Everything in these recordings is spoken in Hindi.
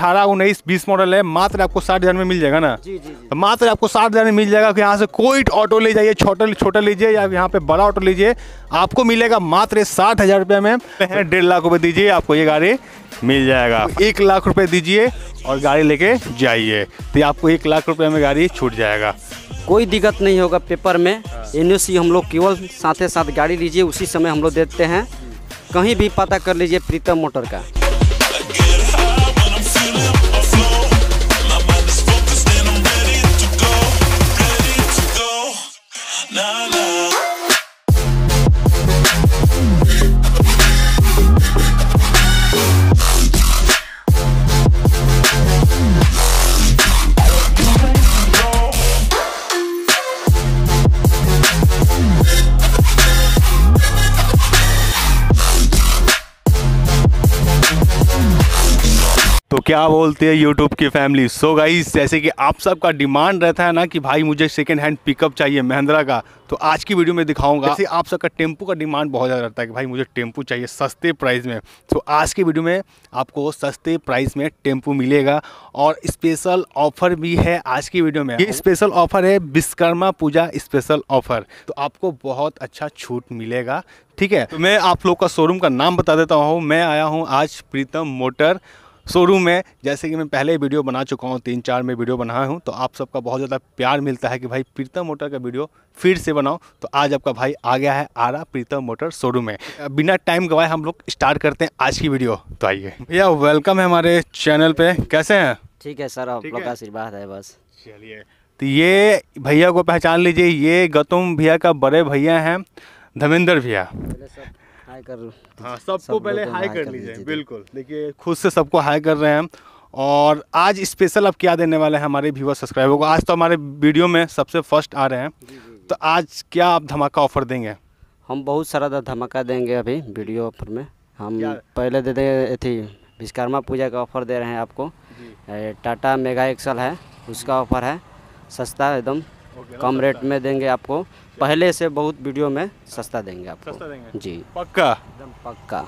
अट्ठारह उन्नीस बीस मॉडल है मात्र आपको साठ हज़ार में मिल जाएगा ना जी जी, जी। तो मात्र आपको साठ हज़ार में मिल जाएगा कि यहाँ से कोई ऑटो ले जाइए छोटा छोटा लीजिए या यहाँ पे बड़ा ऑटो लीजिए आपको मिलेगा मात्र साठ हज़ार रुपये में डेढ़ लाख रुपये दीजिए आपको ये गाड़ी मिल जाएगा एक लाख रुपये दीजिए और गाड़ी लेके जाइए तो आपको एक लाख रुपये में गाड़ी छूट जाएगा कोई दिक्कत नहीं होगा पेपर में एन हाँ। हम लोग केवल साथ साथ गाड़ी लीजिए उसी समय हम लोग देते हैं कहीं भी पता कर लीजिए प्रीतम मोटर का क्या बोलते हैं यूट्यूब की फैमिली सो so गाइस जैसे कि आप सबका डिमांड रहता है ना कि भाई मुझे सेकेंड हैंड पिकअप चाहिए महिंद्रा का तो आज की वीडियो में दिखाऊंगा जैसे आप सबका टेम्पू का डिमांड बहुत ज़्यादा रहता है कि भाई मुझे टेम्पू चाहिए सस्ते प्राइस में तो आज की वीडियो में आपको सस्ते प्राइस में टेम्पू मिलेगा और स्पेशल ऑफर भी है आज की वीडियो में ये स्पेशल ऑफर है विश्वकर्मा पूजा स्पेशल ऑफर तो आपको बहुत अच्छा छूट मिलेगा ठीक है तो मैं आप लोग का शोरूम का नाम बता देता हूँ मैं आया हूँ आज प्रीतम मोटर शोरूम में जैसे कि मैं पहले वीडियो बना चुका हूँ तीन चार में वीडियो बनाया हूँ तो आप सबका बहुत ज़्यादा प्यार मिलता है कि भाई प्रीतम मोटर का वीडियो फिर से बनाओ तो आज आपका भाई आ गया है आरा प्रीतम मोटर शोरूम में बिना टाइम गवाए हम लोग स्टार्ट करते हैं आज की वीडियो तो आइए भैया वेलकम है हमारे चैनल पर कैसे हैं ठीक है सर आप लोग का आशीर्वाद है बस चलिए तो ये भैया को पहचान लीजिए ये गौतम भैया का बड़े भैया हैं धमेंद्र भैया हाई कर हाँ सबको सब पहले हाई कर लीजिए बिल्कुल देखिए खुद से सबको हाई कर रहे हैं और आज स्पेशल आप क्या देने वाले हैं हमारे व्यूवर सब्सक्राइबर को आज तो हमारे वीडियो में सबसे फर्स्ट आ रहे हैं तो आज क्या आप धमाका ऑफर देंगे हम बहुत सारा धमाका देंगे अभी वीडियो ऑफर में हम पहले दे देंगे थी विश्वकर्मा पूजा का ऑफर दे रहे हैं आपको टाटा मेगा एक्सल है उसका ऑफर है सस्ता एकदम कम रेट में देंगे आपको पहले से बहुत वीडियो में सस्ता देंगे आपको सस्ता देंगे जी पक्का एकदम पक्का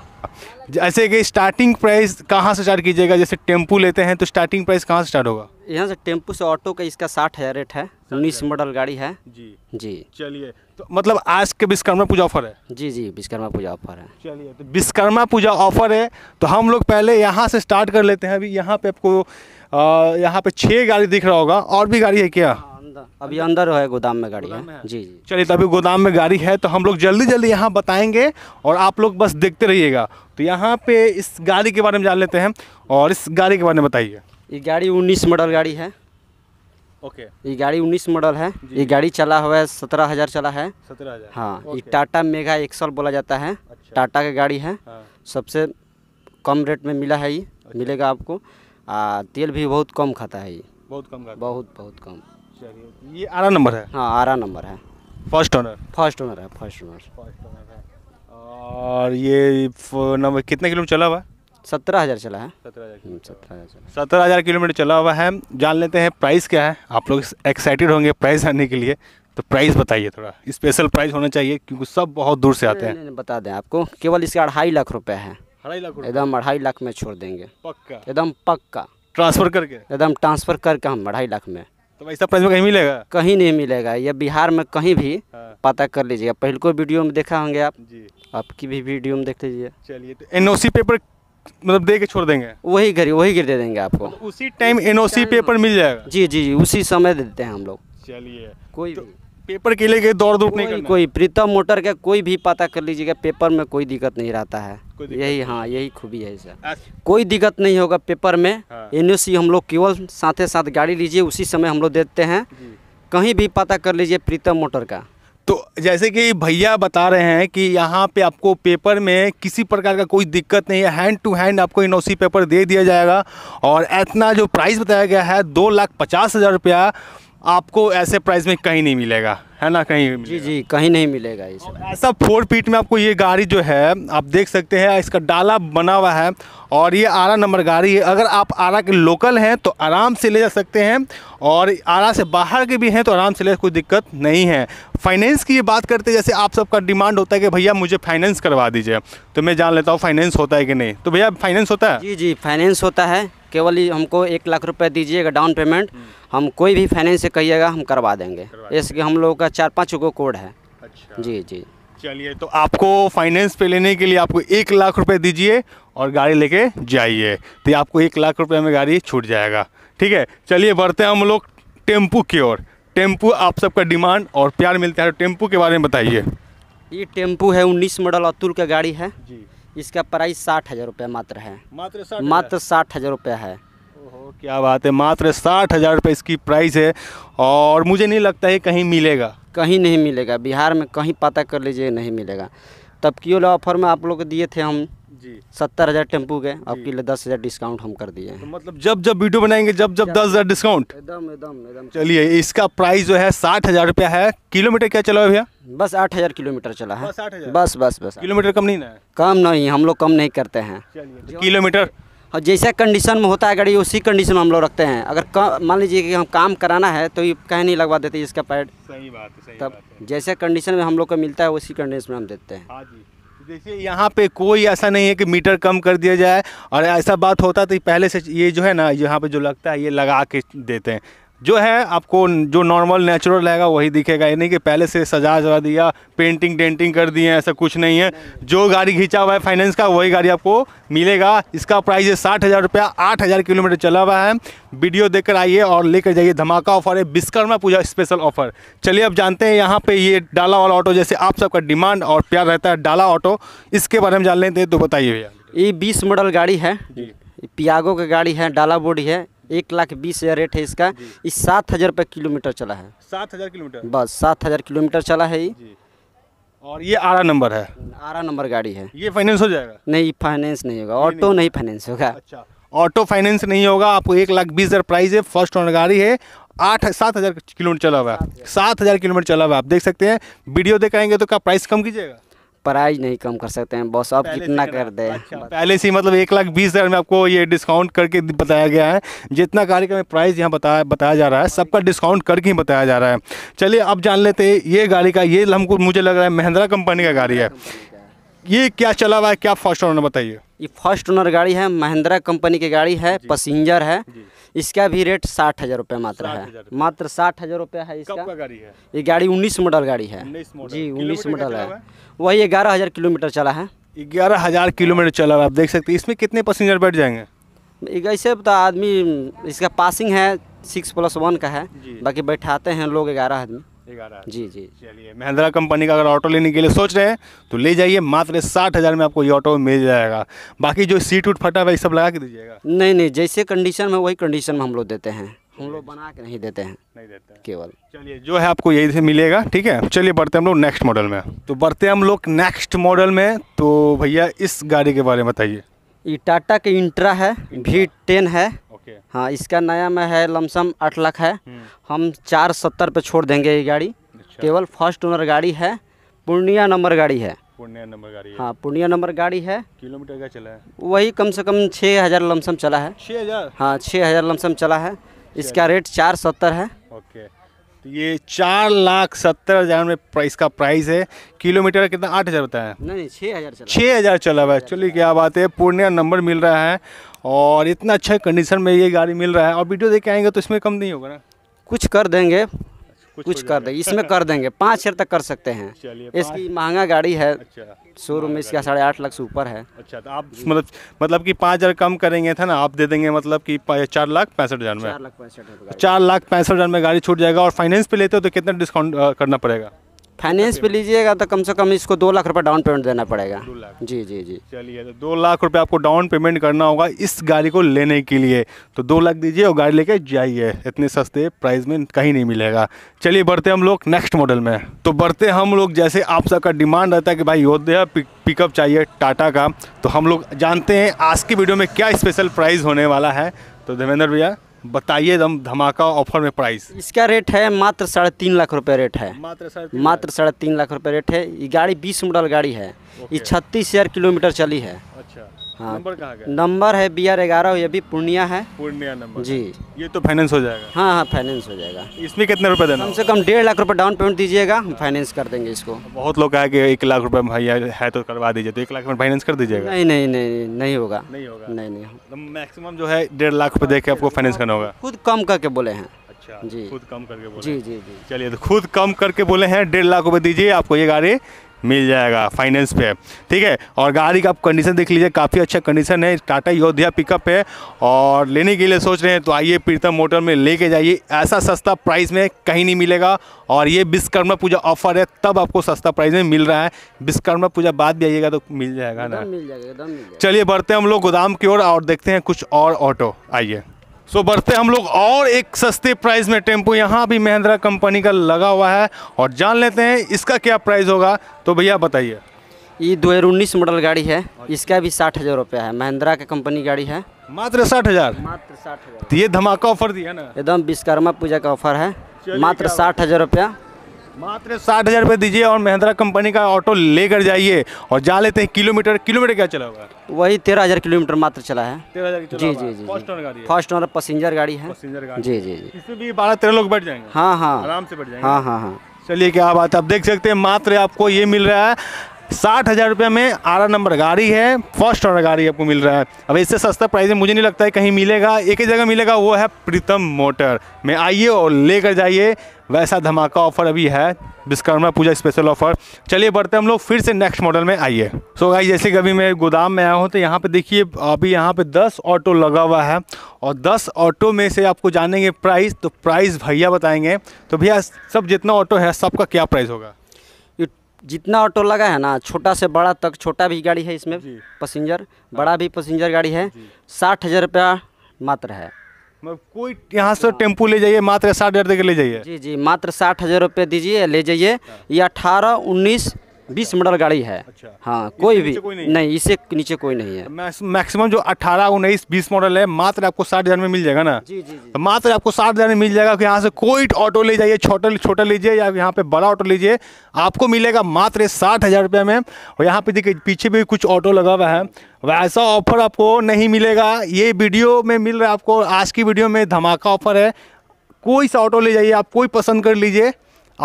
जैसे कि स्टार्टिंग प्राइस कहाँ से स्टार्ट कीजिएगा जैसे टेम्पू लेते हैं तो स्टार्टिंग प्राइस कहाँ से स्टार्ट होगा यहाँ से टेम्पू से ऑटो का इसका साठ हज़ार रेट है उन्नीस मॉडल गाड़ी है जी जी चलिए तो मतलब आज के विश्वकर्मा पूजा ऑफर है जी जी विश्वकर्मा पूजा ऑफर है चलिए तो विश्वकर्मा पूजा ऑफर है तो हम लोग पहले यहाँ से स्टार्ट कर लेते हैं अभी यहाँ पे आपको यहाँ पे छः गाड़ी दिख रहा होगा और भी गाड़ी है क्या अंदर अभी अंदर है गोदाम में गाड़ी हाँ। है जी जी चलिए तो अभी गोदाम में गाड़ी है तो हम लोग जल्दी जल्दी यहाँ बताएंगे और आप लोग बस देखते रहिएगा तो यहाँ पे इस गाड़ी के बारे में जान लेते हैं और इस गाड़ी के बारे में बताइए ये गाड़ी उन्नीस मॉडल गाड़ी है ओके ये गाड़ी उन्नीस मॉडल है ये गाड़ी चला हुआ है सत्रह हज़ार चला है सत्रह हज़ार हाँ ये टाटा मेगा एक्सल बोला जाता है अच्छा। टाटा की गाड़ी है हाँ। सबसे कम रेट में मिला है ये अच्छा। मिलेगा आपको तेल भी बहुत कम खाता है ये बहुत कम बहुत बहुत कम ये आरा नंबर है हाँ आरा नंबर है फर्स्ट ओनर फर्स्ट ओनर है फर्स्ट ओनर फर्स्ट ओनर है और ये नंबर कितने किलोमीटर चला हुआ सत्रह हज़ार चला है सत्रह हज़ार हम्म, सत्रह हज़ार सत्रह हज़ार किलोमीटर चला हुआ है जान लेते हैं प्राइस क्या है आप लोग एक्साइटेड होंगे प्राइस आने के लिए तो प्राइस बताइए थोड़ा स्पेशल प्राइस होना चाहिए क्योंकि सब बहुत दूर से आते हैं बता दें आपको केवल इसके अढ़ाई लाख रुपये है अढ़ाई लाख एकदम अढ़ाई लाख में छोड़ देंगे पक्का एकदम पक्का ट्रांसफ़र करके एकदम ट्रांसफ़र करके हम अढ़ाई लाख में तो ऐसा प्राइस में कहीं मिलेगा कहीं नहीं मिलेगा ये बिहार में कहीं भी हाँ। पता कर लीजिएगा पहले को वीडियो में देखा होंगे आप जी आपकी भी वीडियो में देख लीजिए चलिए तो एन पेपर मतलब दे के छोड़ देंगे वही घड़ी वही घर दे देंगे आपको तो उसी टाइम एन पेपर मिल जाएगा जी जी जी उसी समय देते हैं हम लोग चलिए कोई तो, पेपर के लिए दौड़ धूप नहीं करना। कोई प्रीतम मोटर का कोई भी पता कर लीजिएगा पेपर में कोई दिक्कत नहीं रहता है यही हाँ यही खूबी है सर कोई दिक्कत नहीं होगा पेपर में हाँ। एन हम लोग केवल साथ साथ गाड़ी लीजिए उसी समय हम लोग देते हैं कहीं भी पता कर लीजिए प्रीतम मोटर का तो जैसे कि भैया बता रहे हैं कि यहाँ पे आपको पेपर में किसी प्रकार का कोई दिक्कत नहीं है हैंड टू हैंड आपको इनोसी पेपर दे दिया जाएगा और इतना जो प्राइस बताया गया है दो लाख पचास हज़ार रुपया आपको ऐसे प्राइस में कहीं नहीं मिलेगा है ना कहीं जी जी कहीं नहीं मिलेगा इस ऐसा फोर पीट में आपको ये गाड़ी जो है आप देख सकते हैं इसका डाला बना हुआ है और ये आरा नंबर गाड़ी है अगर आप आरा के लोकल हैं तो आराम से ले जा सकते हैं और आरा से बाहर के भी हैं तो आराम से ले कोई दिक्कत नहीं है फाइनेंस की ये बात करते जैसे आप सबका डिमांड होता है कि भैया मुझे फाइनेंस करवा दीजिए तो मैं जान लेता हूँ फाइनेंस होता है कि नहीं तो भैया फाइनेंस होता है जी जी फाइनेंस होता है केवल हमको एक लाख रुपए दीजिएगा डाउन पेमेंट हम्म। हम कोई भी फाइनेंस से कहिएगा हम करवा देंगे इसके हम लोगों का चार पाँच गो कोड है अच्छा। जी जी चलिए तो आपको फाइनेंस पे लेने के लिए आपको एक लाख रुपए दीजिए और गाड़ी लेके जाइए तो आपको एक लाख रुपये में गाड़ी छूट जाएगा ठीक है चलिए बढ़ते हैं हम लोग टेम्पू की ओर टेम्पू आप सबका डिमांड और प्यार मिलता है टेम्पू के बारे में बताइए ये टेम्पू है उन्नीस मॉडल अतुल का गाड़ी है जी इसका प्राइस साठ हज़ार रुपये मात्र है मात्र साठ मात्र साठ हज़ार रुपये है ओहो क्या बात है मात्र साठ हज़ार रुपये इसकी प्राइस है और मुझे नहीं लगता है कहीं मिलेगा कहीं नहीं मिलेगा बिहार में कहीं पता कर लीजिए नहीं मिलेगा तब क्यों ऑफर में आप लोग दिए थे हम सत्तर हज़ार टेम्पू के आपके लिए दस हज़ार डिस्काउंट हम कर दिए हैं तो मतलब जब जब वीडियो बनाएंगे जब जब दस हज़ार डिस्काउंट एकदम एकदम एकदम चलिए इसका प्राइस जो है साठ हज़ार रुपया है किलोमीटर क्या चला है भैया बस आठ हज़ार किलोमीटर चला है बस बस बस किलोमीटर कम नहीं कम नहीं हम लोग कम नहीं करते हैं तो किलोमीटर और जैसा कंडीशन में होता है गाड़ी उसी कंडीशन में हम लोग रखते हैं अगर मान लीजिए कि हम काम कराना है तो ये कहीं नहीं लगवा देते इसका पैड सही बात है सही तब बात है। जैसे कंडीशन में हम लोग को मिलता है उसी कंडीशन में हम देते हैं हाँ जी तो देखिए यहाँ पे कोई ऐसा नहीं है कि मीटर कम कर दिया जाए और ऐसा बात होता तो पहले से ये जो है ना यहाँ पे जो लगता है ये लगा के देते हैं जो है आपको जो नॉर्मल नेचुरल रहेगा वही दिखेगा ये नहीं कि पहले से सजा सजा दिया पेंटिंग टेंटिंग कर दिए ऐसा कुछ नहीं है जो गाड़ी खींचा हुआ है फाइनेंस का वही गाड़ी आपको मिलेगा इसका प्राइस है साठ हज़ार रुपया आठ हज़ार किलोमीटर चला हुआ है वीडियो देखकर आइए और लेकर जाइए धमाका ऑफर है विश्वकर्मा पूजा स्पेशल ऑफर चलिए अब जानते हैं यहाँ पर ये डाला वाला ऑटो जैसे आप सबका डिमांड और प्यार रहता है डाला ऑटो इसके बारे में जान लेते हैं तो बताइए भैया ये बीस मॉडल गाड़ी है पियागो की गाड़ी है डाला बोर्ड है एक लाख बीस हज़ार रेट है इसका इस सात हज़ार रुपये किलोमीटर चला है सात हज़ार किलोमीटर बस सात हज़ार किलोमीटर चला है ये और ये आरा नंबर है आरा नंबर गाड़ी है ये फाइनेंस हो जाएगा नहीं फाइनेंस नहीं होगा ऑटो नहीं फाइनेंस होगा ऑटो अच्छा। फाइनेंस नहीं होगा आपको एक लाख बीस हज़ार प्राइस है फर्स्ट ऑनर गाड़ी है आठ सात हज़ार किलोमीटर चला हुआ है सात हज़ार किलोमीटर चला हुआ है आप देख सकते हैं वीडियो देखाएंगे तो क्या प्राइस कम कीजिएगा प्राइस नहीं कम कर सकते हैं बॉस आप कितना कर दें अच्छा, पहले से अच्छा, मतलब एक लाख बीस हज़ार में आपको ये डिस्काउंट करके बताया गया है जितना कार्यक्रम में प्राइस यहाँ बताया बताया जा रहा है सबका डिस्काउंट करके ही बताया जा रहा है चलिए अब जान लेते हैं ये गाड़ी का ये हमको मुझे लग रहा है महिंद्रा कंपनी का गाड़ी है ये क्या चला हुआ है क्या फर्स्ट ओनर बताइए ये फर्स्ट ओनर गाड़ी है महिंद्रा कंपनी की गाड़ी है पसेंजर है इसका भी रेट साठ हज़ार रुपये मात्र है मात्र साठ हज़ार रुपये है इसका गाड़ी है ये गाड़ी उन्नीस मॉडल गाड़ी है जी उन्नीस मॉडल है वही ग्यारह हज़ार किलोमीटर चला है ग्यारह हज़ार किलोमीटर चला हुआ आप देख सकते हैं इसमें कितने पैसेंजर बैठ जाएंगे ऐसे तो आदमी इसका पासिंग है सिक्स प्लस वन का है बाकी बैठाते हैं लोग ग्यारह आदमी ठीक आ रहा है जी जी चलिए महिंद्रा कंपनी का अगर ऑटो लेने के लिए सोच रहे हैं तो ले जाइए मात्र साठ हज़ार में आपको ये ऑटो मिल जाएगा बाकी जो सीट उट फटा हुआ सब लगा के दीजिएगा नहीं नहीं जैसे कंडीशन में वही कंडीशन में हम लोग देते हैं हम लोग बना के नहीं देते हैं नहीं देते हैं। केवल चलिए जो है आपको यही से मिलेगा ठीक है चलिए बढ़ते हम लोग नेक्स्ट मॉडल में तो बढ़ते हम लोग नेक्स्ट मॉडल में तो भैया इस गाड़ी के बारे में बताइए ये टाटा के इंट्रा है वी टेन है ओके हाँ इसका नया में है लमसम आठ लाख है हम्म। हम चार सत्तर पे छोड़ देंगे ये गाड़ी अच्छा। केवल फर्स्ट ओनर गाड़ी है पूर्णिया नंबर गाड़ी है पूर्णिया नंबर गाड़ी है हाँ पूर्णिया नंबर गाड़ी है किलोमीटर का चला है वही कम से कम छः हज़ार लमसम चला है छः हज़ार हाँ छः हज़ार लमसम चला है इसका रेट चार सत्तर है ओके तो ये चार लाख सत्तर हज़ार में प्राइस का प्राइस है किलोमीटर कितना आठ हज़ार बताया नहीं छः हज़ार छः हज़ार चला हुआ है चलिए क्या बात है पूर्णिया नंबर मिल रहा है और इतना अच्छा कंडीशन में ये गाड़ी मिल रहा है और वीडियो देख के आएंगे तो इसमें कम नहीं होगा ना कुछ कर देंगे कुछ कर दे इसमें कर देंगे पाँच हजार तक कर सकते हैं इसकी महंगा गाड़ी है अच्छा, शोरूम में इसका साढ़े आठ लाख से ऊपर है अच्छा तो आप मतलब मतलब कि पाँच हज़ार कम करेंगे था ना आप दे देंगे मतलब कि चार लाख पैंसठ हज़ार में चार लाख पैंसठ हज़ार में गाड़ी छूट जाएगा और फाइनेंस पे लेते हो तो कितना डिस्काउंट करना पड़ेगा फाइनेंस पे लीजिएगा तो कम से कम इसको दो लाख रुपये डाउन पेमेंट देना पड़ेगा जी जी जी चलिए तो दो लाख रुपये आपको डाउन पेमेंट करना होगा इस गाड़ी को लेने के लिए तो दो लाख दीजिए और गाड़ी लेके जाइए इतने सस्ते प्राइस में कहीं नहीं मिलेगा चलिए बढ़ते हम लोग नेक्स्ट मॉडल में तो बढ़ते हम लोग जैसे आप सबका डिमांड रहता है कि भाई योद्या पिकअप चाहिए टाटा का तो हम लोग जानते हैं आज की वीडियो में क्या स्पेशल प्राइज़ होने वाला है तो धर्मेंद्र भैया बताइए एकदम धमाका ऑफर में प्राइस इसका रेट है मात्र साढ़े तीन लाख रुपए रेट है मात्र साढ़े मात्र साढ़े तीन लाख रुपए रेट है ये गाड़ी बीस मॉडल गाड़ी है ये छत्तीस हज़ार किलोमीटर चली है अच्छा हाँ नंबर कहाँ का नंबर है बी आर ग्यारह ये भी पूर्णिया है पूर्णिया नंबर जी ये तो फाइनेंस हो जाएगा हाँ हाँ फाइनेंस हो जाएगा इसमें कितने रुपए देना कम से कम डेढ़ लाख रुपए डाउन पेमेंट दीजिएगा हम फाइनेंस कर देंगे इसको बहुत लोग कहा कि एक लाख रुपए भैया है तो करवा दीजिए तो एक लाख में फाइनेंस कर दीजिएगा नहीं नहीं नहीं नहीं होगा नहीं होगा नहीं नहीं मैक्सिमम तो जो है डेढ़ लाख रुपये देकर आपको फाइनेंस करना होगा खुद कम करके बोले हैं अच्छा जी खुद कम करके बोले जी जी जी चलिए तो खुद कम करके बोले हैं डेढ़ लाख रुपए दीजिए आपको ये गाड़ी मिल जाएगा फाइनेंस पे ठीक है और गाड़ी का आप कंडीशन देख लीजिए काफ़ी अच्छा कंडीशन है टाटा योध्या पिकअप है और लेने के लिए सोच रहे हैं तो आइए प्रीतम मोटर में लेके जाइए ऐसा सस्ता प्राइस में कहीं नहीं मिलेगा और ये विश्वकर्मा पूजा ऑफर है तब आपको सस्ता प्राइस में मिल रहा है विश्वकर्मा पूजा बाद भी आइएगा तो मिल जाएगा ना मिल जाएगा चलिए बढ़ते हैं हम लोग गोदाम की ओर और, और देखते हैं कुछ और ऑटो आइए सो so, बढ़ते हम लोग और एक सस्ते प्राइस में टेम्पो यहाँ भी महिंद्रा कंपनी का लगा हुआ है और जान लेते हैं इसका क्या प्राइस होगा तो भैया बताइए ये दो हज़ार उन्नीस मॉडल गाड़ी है इसका भी साठ हज़ार रुपया है महिंद्रा का कंपनी गाड़ी है मात्र साठ हज़ार मात्र साठ हज़ार तो ये धमाका ऑफर दिया ना एकदम विश्वकर्मा पूजा का ऑफर है मात्र साठ हज़ार रुपया मात्र साठ हज़ार रुपये दीजिए और महिंद्रा कंपनी का ऑटो लेकर जाइए और जा लेते हैं किलोमीटर किलोमीटर क्या चला होगा वही तेरह हज़ार किलोमीटर मात्र चला है तेरह हज़ार जी जी जी फर्स्ट गाड़ी फर्स्ट ओनर पैसेंजर गाड़ी है जी जी जी इसमें भी बारह तेरह लोग बैठ जाएंगे हाँ हाँ आराम से बैठ जाएंगे हाँ हाँ हाँ चलिए क्या बात है आप देख सकते हैं मात्र आपको ये मिल रहा है साठ हज़ार रुपये में आरा नंबर गाड़ी है फर्स्ट ऑनर गाड़ी आपको मिल रहा है अब इससे सस्ता प्राइस में मुझे नहीं लगता है कहीं मिलेगा एक ही जगह मिलेगा वो है प्रीतम मोटर में आइए और लेकर जाइए वैसा धमाका ऑफर अभी है विश्वकर्मा पूजा स्पेशल ऑफर चलिए बढ़ते हम लोग फिर से नेक्स्ट मॉडल में आइए सो भाई जैसे कि अभी मैं गोदाम में आया हूँ तो यहाँ पे देखिए अभी यहाँ पे 10 ऑटो लगा हुआ है और 10 ऑटो में से आपको जानेंगे प्राइस तो प्राइस भैया बताएंगे तो भैया सब जितना ऑटो है सबका क्या प्राइस होगा जितना ऑटो लगा है ना छोटा से बड़ा तक छोटा भी गाड़ी है इसमें पसेंजर हाँ। बड़ा भी पसेंजर गाड़ी है साठ हज़ार रुपया मात्र है मतलब कोई यहाँ से टेम्पू ले जाइए मात्र साठ हज़ार देकर ले जाइए जी जी मात्र साठ हज़ार रुपये दीजिए ले जाइए हाँ। ये अठारह उन्नीस बीस मॉडल गाड़ी है अच्छा हाँ कोई भी कोई नहीं, नहीं इससे नीचे कोई नहीं है मैक्सिमम जो अट्ठारह उन्नीस बीस मॉडल है मात्र आपको साठ हज़ार में मिल जाएगा ना जी जी, जी। तो मात्र आपको साठ हज़ार में मिल जाएगा कि यहाँ से कोई ऑटो ले जाइए छोटा छोटा लीजिए या यहाँ पे बड़ा ऑटो लीजिए आपको मिलेगा मात्र साठ हज़ार रुपये में और यहाँ पे देखिए पीछे भी कुछ ऑटो लगा हुआ है वैसा ऑफर आपको नहीं मिलेगा ये वीडियो में मिल रहा है आपको आज की वीडियो में धमाका ऑफर है कोई सा ऑटो ले जाइए आप कोई पसंद कर लीजिए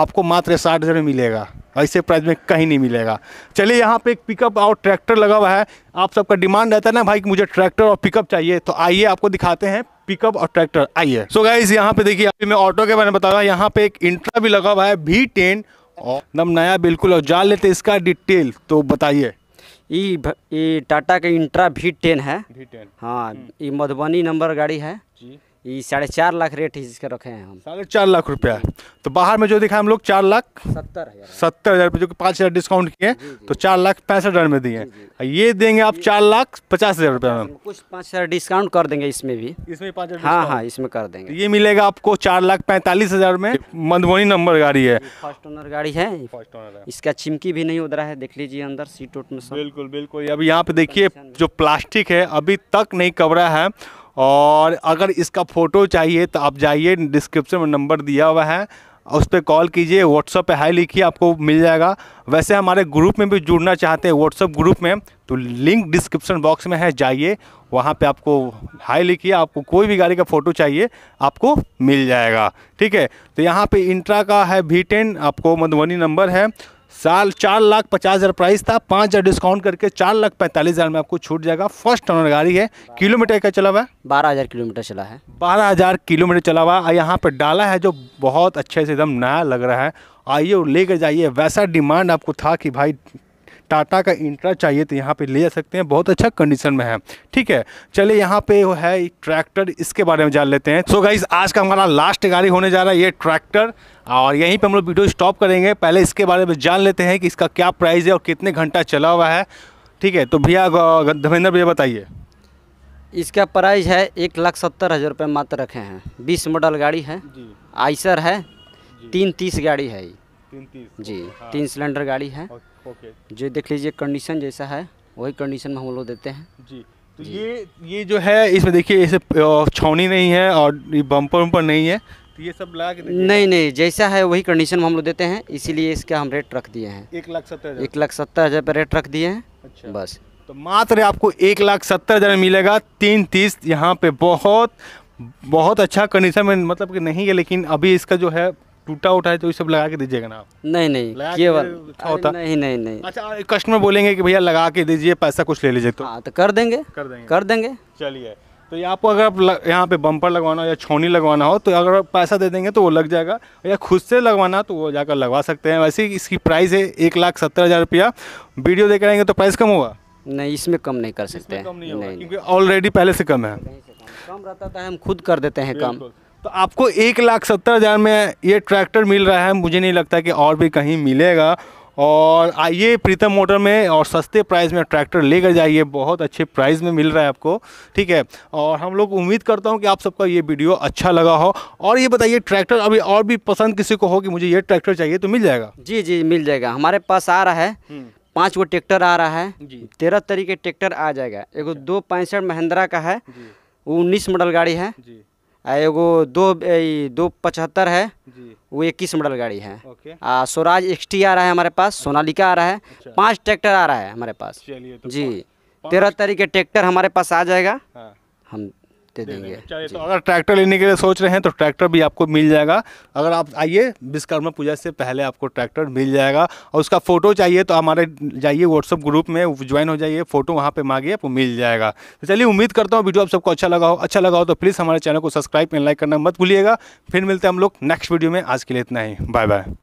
आपको मात्र साठ हज़ार में मिलेगा ऐसे प्राइस में कहीं नहीं मिलेगा चलिए यहाँ पे एक पिकअप और ट्रैक्टर लगा हुआ है आप सबका डिमांड रहता है ना भाई कि मुझे ट्रैक्टर और पिकअप चाहिए तो आइए आपको दिखाते हैं पिकअप और ट्रैक्टर आइए सो गाइज यहाँ पे देखिए अभी मैं ऑटो के बारे में बता रहा हूँ यहाँ पे एक इंट्रा भी लगा हुआ है भी टेन और एकदम नया बिल्कुल और जान लेते इसका डिटेल तो बताइए ये टाटा का इंट्रा भी टेन है टेन हाँ ये हम्म। मधुबनी नंबर गाड़ी है जी ये साढ़े चार लाख रेट इसका रखे हैं हम साढ़े चार लाख रुपया तो बाहर में जो दिखा हम लोग चार लाख सत्तर हज़ार सत्तर हज़ार रुपये जो पाँच हज़ार डिस्काउंट किए तो चार लाख पैंसठ हज़ार में दिए ये देंगे आप चार लाख पचास हज़ार रुपया में कुछ पाँच हज़ार डिस्काउंट कर देंगे इसमें भी इसमें पाँच हज़ार हाँ हाँ इसमें कर देंगे तो ये मिलेगा आपको चार लाख पैंतालीस हज़ार में मधुबनी नंबर गाड़ी है फर्स्ट ओनर गाड़ी है फर्स्ट ओनर है इसका चिमकी भी नहीं उधरा है देख लीजिए अंदर सीट उट में बिल्कुल बिल्कुल अभी यहाँ पे देखिए जो प्लास्टिक है अभी तक नहीं कवरा है और अगर इसका फ़ोटो चाहिए तो आप जाइए डिस्क्रिप्शन में नंबर दिया हुआ है उस पर कॉल कीजिए व्हाट्सअप पे हाई लिखिए आपको मिल जाएगा वैसे हमारे ग्रुप में भी जुड़ना चाहते हैं व्हाट्सअप ग्रुप में तो लिंक डिस्क्रिप्शन बॉक्स में है जाइए वहाँ पे आपको हाई लिखिए आपको कोई भी गाड़ी का फ़ोटो चाहिए आपको मिल जाएगा ठीक है तो यहाँ पे इंट्रा का है वी टेन आपको मधुबनी नंबर है साल चार लाख पचास हज़ार प्राइस था पाँच हज़ार डिस्काउंट करके चार लाख पैंतालीस हज़ार में आपको छूट जाएगा फर्स्ट ऑनर गाड़ी है किलोमीटर का चला हुआ है बारह हज़ार किलोमीटर चला है बारह हज़ार किलोमीटर चला हुआ है यहाँ पर डाला है जो बहुत अच्छे से एकदम नया लग रहा है आइए और लेकर जाइए वैसा डिमांड आपको था कि भाई टाटा का इंट्रा चाहिए तो यहाँ पे ले जा सकते हैं बहुत अच्छा कंडीशन में है ठीक है चलिए यहाँ पे वो है ट्रैक्टर इसके बारे में जान लेते हैं सो so गाइज आज का हमारा लास्ट गाड़ी होने जा रहा है ये ट्रैक्टर और यहीं पे हम लोग वीडियो स्टॉप करेंगे पहले इसके बारे में जान लेते हैं कि इसका क्या प्राइस है और कितने घंटा चला हुआ है ठीक है तो भैया धर्मेंद्र भैया बताइए इसका प्राइस है एक लाख सत्तर हज़ार रुपये मात्र रखे हैं बीस मॉडल गाड़ी है आइसर है तीन तीस गाड़ी है तीन तीस जी हाँ। तीन सिलेंडर गाड़ी है ओके जो देख लीजिए कंडीशन जैसा है वही कंडीशन में हम लोग देते हैं जी तो ये ये जो है इसमें देखिए इसे छौनी नहीं है और ये बम्पर वम्पर नहीं है तो ये सब लगा नहीं नहीं जैसा है वही कंडीशन में हम लोग देते हैं इसीलिए इसका हम रेट रख दिए हैं एक लाख सत्तर हज़ार एक लाख सत्तर हज़ार पर रेट रख दिए हैं अच्छा बस तो मात्र आपको एक लाख सत्तर हज़ार मिलेगा तीन तीस यहाँ पे बहुत बहुत अच्छा कंडीशन में मतलब कि नहीं है लेकिन अभी इसका जो है टूटा उठा है तो ये सब लगा के दीजिएगा ना आप नहीं नहीं केवल होता? नहीं नहीं नहीं अच्छा कस्टमर बोलेंगे कि भैया लगा के दीजिए पैसा कुछ ले लीजिए तो हाँ तो कर देंगे कर देंगे कर देंगे चलिए तो ये आपको अगर आप यहाँ पे बम्पर लगवाना हो या छोनी लगवाना हो तो अगर पैसा दे देंगे तो वो लग जाएगा या खुद से लगवाना तो वो जाकर लगवा सकते हैं वैसे इसकी प्राइस है एक लाख सत्तर हज़ार रुपया वीडियो देख रहेंगे तो प्राइस कम होगा नहीं इसमें कम नहीं कर सकते हैं क्योंकि ऑलरेडी पहले से कम है कम रहता था तो हम खुद कर देते हैं काम तो आपको एक लाख सत्तर हज़ार में ये ट्रैक्टर मिल रहा है मुझे नहीं लगता कि और भी कहीं मिलेगा और आइए प्रीतम मोटर में और सस्ते प्राइस में ट्रैक्टर लेकर जाइए बहुत अच्छे प्राइस में मिल रहा है आपको ठीक है और हम लोग उम्मीद करता हूँ कि आप सबका ये वीडियो अच्छा लगा हो और ये बताइए ट्रैक्टर अभी और भी पसंद किसी को हो कि मुझे ये ट्रैक्टर चाहिए तो मिल जाएगा जी जी मिल जाएगा हमारे पास आ रहा है हम्म। पाँच गो ट्रैक्टर आ रहा है तेरह तरीके ट्रैक्टर आ जाएगा एगो अच्छा। दो पैंसठ महिंद्रा का है वो उन्नीस मॉडल गाड़ी है एगो दो ए, दो पचहत्तर है वो इक्कीस मॉडल गाड़ी है आ, स्वराज एक्स आ रहा है हमारे पास सोनालिका आ रहा है अच्छा। पांच ट्रैक्टर आ रहा है हमारे पास तो जी तेरह तारीख के ट्रैक्टर हमारे पास आ जाएगा हाँ। हम दे, देंगे चलिए तो अगर ट्रैक्टर लेने के लिए सोच रहे हैं तो ट्रैक्टर भी आपको मिल जाएगा अगर आप आइए विश्वकर्मा पूजा से पहले आपको ट्रैक्टर मिल जाएगा और उसका फ़ोटो चाहिए तो हमारे जाइए व्हाट्सअप ग्रुप में ज्वाइन हो जाइए फ़ोटो वहाँ पर मांगिए आपको मिल जाएगा तो चलिए उम्मीद करता हूँ वीडियो आप सबको अच्छा लगा हो अच्छा लगा हो तो प्लीज़ हमारे चैनल को सब्सक्राइब एंड लाइक करना मत भूलिएगा फिर मिलते हैं हम लोग नेक्स्ट वीडियो में आज के लिए इतना ही बाय बाय